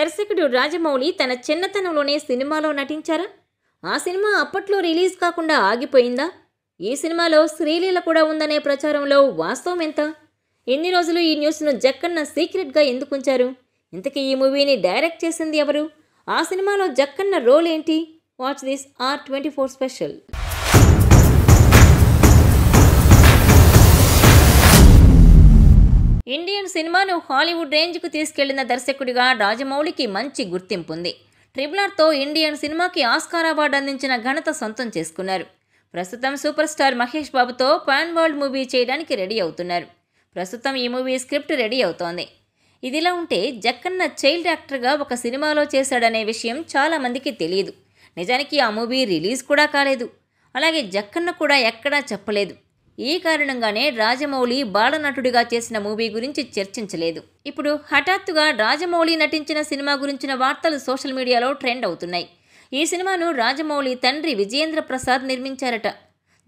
దర్శకుడు రాజమౌళి తన చిన్నతనంలోనే సినిమాలో నటించారా ఆ సినిమా అప్పట్లో రిలీజ్ కాకుండా ఆగిపోయిందా ఈ సినిమాలో శ్రీలీల కూడా ఉందనే ప్రచారంలో వాస్తవం ఎంత ఎన్ని రోజులు ఈ న్యూస్ను జక్కన్న సీక్రెట్గా ఎందుకు ఉంచారు ఇంతకీ ఈ మూవీని డైరెక్ట్ చేసింది ఎవరు ఆ సినిమాలో జక్కన్న రోల్ ఏంటి watch this R twenty four special Indian సినిమాను హాలీవుడ్ రేంజ్కు తీసుకెళ్లిన దర్శకుడిగా రాజమౌళికి మంచి గుర్తింపు ఉంది ట్రిబులర్తో ఇండియన్ సినిమాకి ఆస్కార్ అవార్డు అందించిన ఘనత సొంతం చేసుకున్నారు ప్రస్తుతం సూపర్ స్టార్ మహేష్ బాబుతో పాన్ వరల్డ్ మూవీ చేయడానికి రెడీ అవుతున్నారు ప్రస్తుతం ఈ మూవీ స్క్రిప్ట్ రెడీ అవుతోంది ఇదిలా ఉంటే జక్కన్న చైల్డ్ యాక్టర్గా ఒక సినిమాలో చేశాడనే విషయం చాలామందికి తెలియదు నిజానికి ఆ మూవీ రిలీజ్ కూడా కాలేదు అలాగే జక్కన్న కూడా ఎక్కడా చెప్పలేదు ఈ కారణంగానే రాజమౌళి బాలనటుడిగా చేసిన మూవీ గురించి చర్చించలేదు ఇప్పుడు హఠాత్తుగా రాజమౌళి నటించిన సినిమా గురించిన వార్తలు సోషల్ మీడియాలో ట్రెండ్ అవుతున్నాయి ఈ సినిమాను రాజమౌళి తండ్రి విజయేంద్ర ప్రసాద్ నిర్మించారట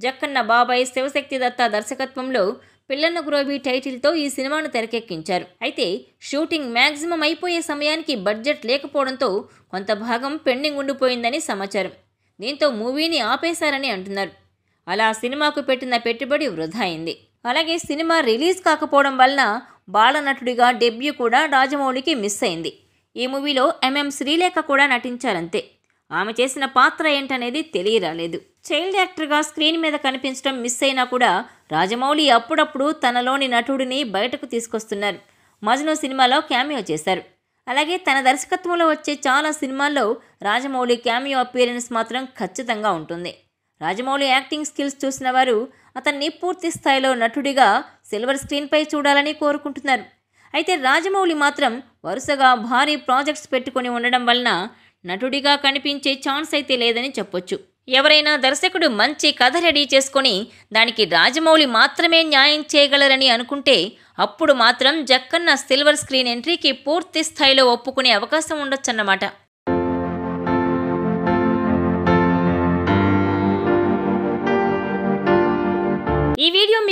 జక్కన్న బాబాయ్ శివశక్తి దత్త దర్శకత్వంలో పిల్లన్న గ్రోబీ టైటిల్తో ఈ సినిమాను తెరకెక్కించారు అయితే షూటింగ్ మ్యాక్సిమం అయిపోయే సమయానికి బడ్జెట్ లేకపోవడంతో కొంత భాగం పెండింగ్ ఉండిపోయిందని సమాచారం దీంతో మూవీని ఆపేశారని అంటున్నారు అలా సినిమాకు పెట్టిన పెట్టుబడి వృధా అయింది అలాగే సినిమా రిలీజ్ కాకపోవడం వలన బాలనటుడిగా డెబ్యూ కూడా రాజమౌళికి మిస్ అయింది ఈ మూవీలో ఎంఎం శ్రీలేఖ కూడా నటించారంతే ఆమె చేసిన పాత్ర ఏంటనేది తెలియరాలేదు చైల్డ్ యాక్టర్గా స్క్రీన్ మీద కనిపించడం మిస్ అయినా కూడా రాజమౌళి అప్పుడప్పుడు తనలోని నటుడిని బయటకు తీసుకొస్తున్నారు మజ్ను సినిమాలో క్యామియో చేశారు అలాగే తన దర్శకత్వంలో వచ్చే చాలా సినిమాల్లో రాజమౌళి క్యామియో అపీరెన్స్ మాత్రం ఖచ్చితంగా ఉంటుంది రాజమౌళి యాక్టింగ్ స్కిల్స్ చూసిన వారు అతన్ని పూర్తి స్థాయిలో నటుడిగా సిల్వర్ స్క్రీన్పై చూడాలని కోరుకుంటున్నారు అయితే రాజమౌళి మాత్రం వరుసగా భారీ ప్రాజెక్ట్స్ పెట్టుకుని ఉండడం వలన నటుడిగా కనిపించే ఛాన్స్ అయితే లేదని చెప్పొచ్చు ఎవరైనా దర్శకుడు మంచి కథ రెడీ చేసుకొని దానికి రాజమౌళి మాత్రమే న్యాయం చేయగలరని అనుకుంటే అప్పుడు మాత్రం జక్కన్న సిల్వర్ స్క్రీన్ ఎంట్రీకి పూర్తి స్థాయిలో ఒప్పుకునే అవకాశం ఉండొచ్చన్నమాట